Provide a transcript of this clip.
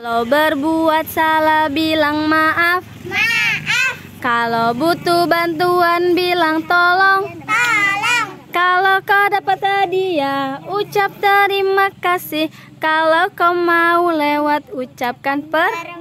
Kalau berbuat salah bilang maaf Maaf Kalau butuh bantuan bilang tolong Tolong Kalau kau dapat hadiah ucap terima kasih Kalau kau mau lewat ucapkan per